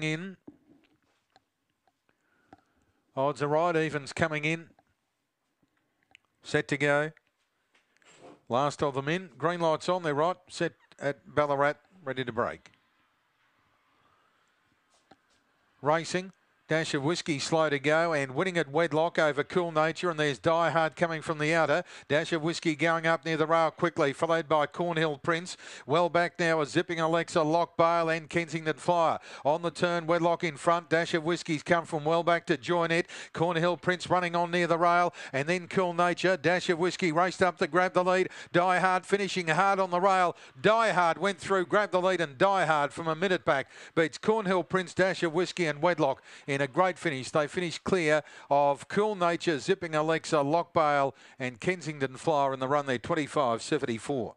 in. Odds are right, evens coming in. Set to go. Last of them in. Green lights on, they're right. Set at Ballarat, ready to break. Racing. Dash of Whiskey slow to go and winning at Wedlock over Cool Nature and there's Die Hard coming from the outer. Dash of Whiskey going up near the rail quickly followed by Cornhill Prince. Well back now is Zipping Alexa, Lock Bale and Kensington Flyer. On the turn Wedlock in front. Dash of Whiskey's come from well back to join it. Cornhill Prince running on near the rail and then Cool Nature. Dash of Whiskey raced up to grab the lead. Die Hard finishing hard on the rail. Die Hard went through, grabbed the lead and Die Hard from a minute back beats Cornhill Prince, Dash of Whiskey and Wedlock in a great finish. They finished clear of Cool Nature, Zipping Alexa, uh, Lockbale, and Kensington Flyer in the run there, 25 74.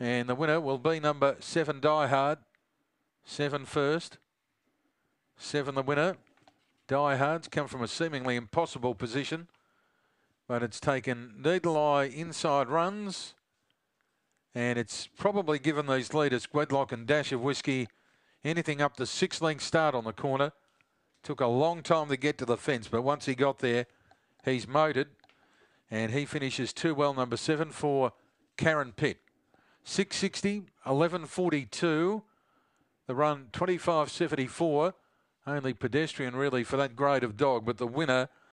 And the winner will be number seven, Die Hard. Seven first. Seven the winner. Die Hard's come from a seemingly impossible position, but it's taken Needle Eye inside runs. And it's probably given these leaders, Gwedlock and Dash of Whiskey, anything up the six length start on the corner. Took a long time to get to the fence, but once he got there, he's motored. And he finishes two well, number seven for Karen Pitt. 660, 1142. The run 2574. Only pedestrian, really, for that grade of dog. But the winner